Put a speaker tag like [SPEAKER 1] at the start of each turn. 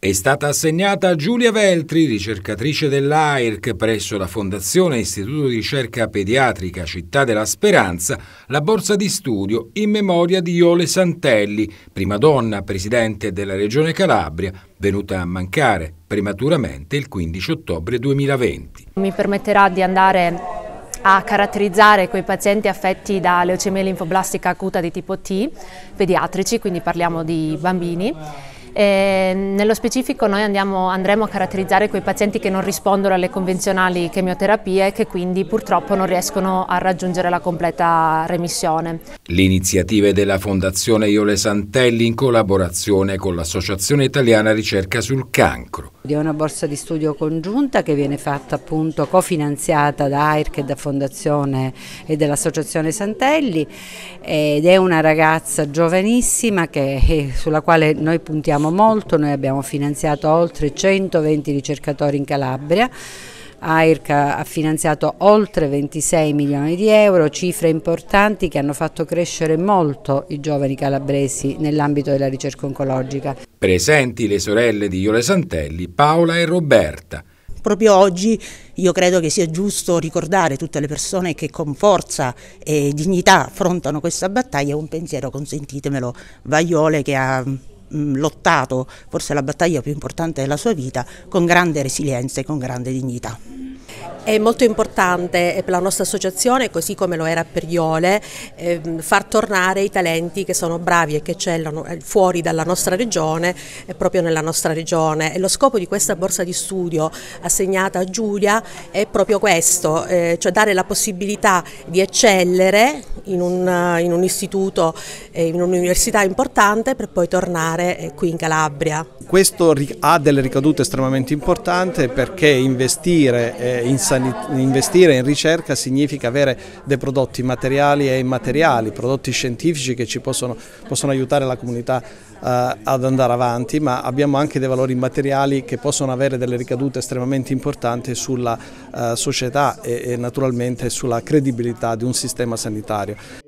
[SPEAKER 1] È stata assegnata a Giulia Veltri, ricercatrice dell'AIRC presso la Fondazione Istituto di Ricerca Pediatrica Città della Speranza, la borsa di studio in memoria di Iole Santelli, prima donna presidente della Regione Calabria, venuta a mancare prematuramente il 15 ottobre 2020.
[SPEAKER 2] Mi permetterà di andare a caratterizzare quei pazienti affetti da leucemia linfoblastica acuta di tipo T, pediatrici, quindi parliamo di bambini eh, nello specifico noi andiamo, andremo a caratterizzare quei pazienti che non rispondono alle convenzionali chemioterapie e che quindi purtroppo non riescono a raggiungere la completa remissione.
[SPEAKER 1] L'iniziativa è della Fondazione Iole Santelli in collaborazione con l'Associazione Italiana Ricerca sul Cancro.
[SPEAKER 3] È una borsa di studio congiunta che viene fatta appunto cofinanziata da AIRC e da Fondazione e dell'Associazione Santelli ed è una ragazza giovanissima che, eh, sulla quale noi puntiamo facciamo molto, noi abbiamo finanziato oltre 120 ricercatori in Calabria, AIRCA ha finanziato oltre 26 milioni di euro, cifre importanti che hanno fatto crescere molto i giovani calabresi nell'ambito della ricerca oncologica.
[SPEAKER 1] Presenti le sorelle di Iole Santelli, Paola e Roberta.
[SPEAKER 3] Proprio oggi io credo che sia
[SPEAKER 4] giusto ricordare tutte le persone che con forza e dignità affrontano questa battaglia un pensiero, consentitemelo, Vaiole che ha Mm, lottato forse la battaglia più importante della sua vita con grande resilienza e con grande dignità.
[SPEAKER 5] È molto importante eh, per la nostra associazione, così come lo era per Iole, ehm, far tornare i talenti che sono bravi e che eccellono eh, fuori dalla nostra regione e eh, proprio nella nostra regione. E lo scopo di questa borsa di studio assegnata a Giulia è proprio questo, cioè dare la possibilità di eccellere in un, in un istituto, in un'università importante per poi tornare qui in Calabria.
[SPEAKER 6] Questo ha delle ricadute estremamente importanti perché investire in sanità investire in ricerca significa avere dei prodotti materiali e immateriali, prodotti scientifici che ci possono, possono aiutare la comunità eh, ad andare avanti, ma abbiamo anche dei valori immateriali che possono avere delle ricadute estremamente importanti sulla eh, società e, e naturalmente sulla credibilità di un sistema sanitario.